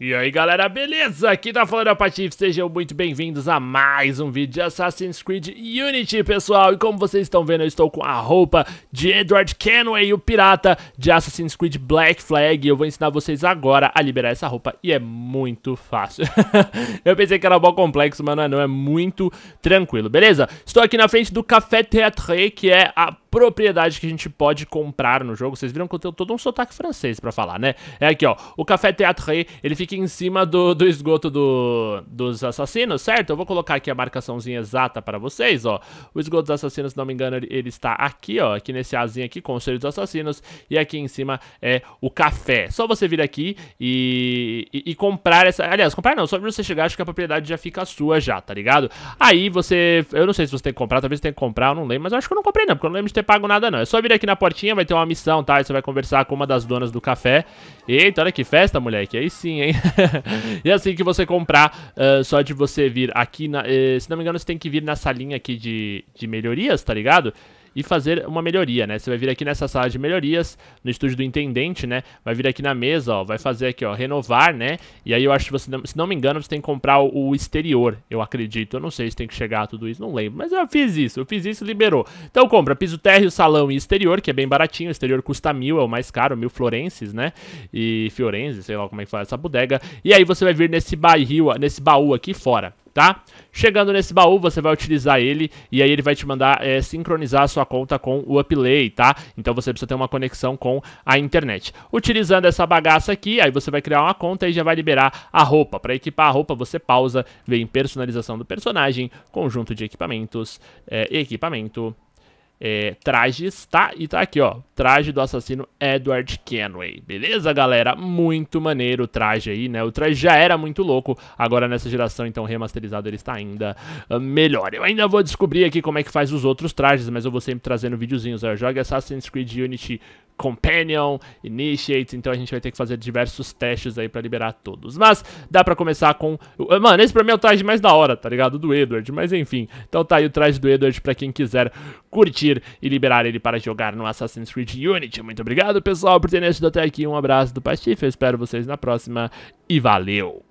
E aí galera, beleza? Aqui tá falando a Patife, sejam muito bem-vindos a mais um vídeo de Assassin's Creed Unity, pessoal. E como vocês estão vendo, eu estou com a roupa de Edward Kenway, o pirata de Assassin's Creed Black Flag. E eu vou ensinar vocês agora a liberar essa roupa e é muito fácil. eu pensei que era um bom complexo, mas não é não, é muito tranquilo, beleza? Estou aqui na frente do Café Theatre, que é a propriedade que a gente pode comprar no jogo. Vocês viram que eu tenho todo um sotaque francês para falar, né? É aqui, ó. O Café Théâtre, ele fica em cima do, do esgoto do, dos assassinos, certo? Eu vou colocar aqui a marcaçãozinha exata para vocês, ó. O esgoto dos assassinos, se não me engano, ele, ele está aqui, ó. Aqui nesse azinho aqui, Conselho dos Assassinos. E aqui em cima é o café. Só você vir aqui e, e, e comprar essa... Aliás, comprar não. Só você chegar, acho que a propriedade já fica sua já, tá ligado? Aí você... Eu não sei se você tem que comprar. Talvez você tenha que comprar, eu não lembro. Mas eu acho que eu não comprei não, porque eu não lembro de ter pago nada não. É só vir aqui na portinha, vai ter uma missão, tá? E você vai conversar com uma das donas do café. Eita, olha que festa, moleque. Aí sim, hein? e é assim que você comprar, uh, só de você vir aqui, na, uh, se não me engano, você tem que vir na salinha aqui de, de melhorias, tá ligado? e fazer uma melhoria, né? Você vai vir aqui nessa sala de melhorias, no estúdio do intendente, né? Vai vir aqui na mesa, ó, vai fazer aqui, ó, renovar, né? E aí eu acho que você, se não me engano, você tem que comprar o, exterior, eu acredito. Eu não sei se tem que chegar a tudo isso, não lembro, mas eu fiz isso, eu fiz isso e liberou. Então compra piso térreo, salão e exterior, que é bem baratinho, o exterior custa mil, é o mais caro, mil florenses, né? E fiorenses, sei lá como é que fala essa bodega. E aí você vai vir nesse barril, nesse baú aqui fora tá? Chegando nesse baú, você vai utilizar ele e aí ele vai te mandar é, sincronizar a sua conta com o Uplay, tá? Então você precisa ter uma conexão com a internet. Utilizando essa bagaça aqui, aí você vai criar uma conta e já vai liberar a roupa. Para equipar a roupa, você pausa, vem personalização do personagem, conjunto de equipamentos, é, equipamento, é, trajes, tá? E tá aqui, ó, traje do assassino Edward Kenway, beleza, galera? Muito maneiro o traje aí, né? O traje já era muito louco, agora nessa geração, então, remasterizado, ele está ainda ah, melhor. Eu ainda vou descobrir aqui como é que faz os outros trajes, mas eu vou sempre trazendo videozinhos, ó, joga Assassin's Creed Unity Companion, Initiate, então a gente vai ter que fazer diversos testes aí pra liberar todos. Mas dá pra começar com... Ah, mano, esse pra mim é o traje mais da hora, tá ligado? Do Edward, mas enfim. Então tá aí o traje do Edward pra quem quiser curtir e liberar ele para jogar no Assassin's Creed Unity. Muito obrigado, pessoal, por terem assistido até aqui. Um abraço do Patife, espero vocês na próxima e valeu!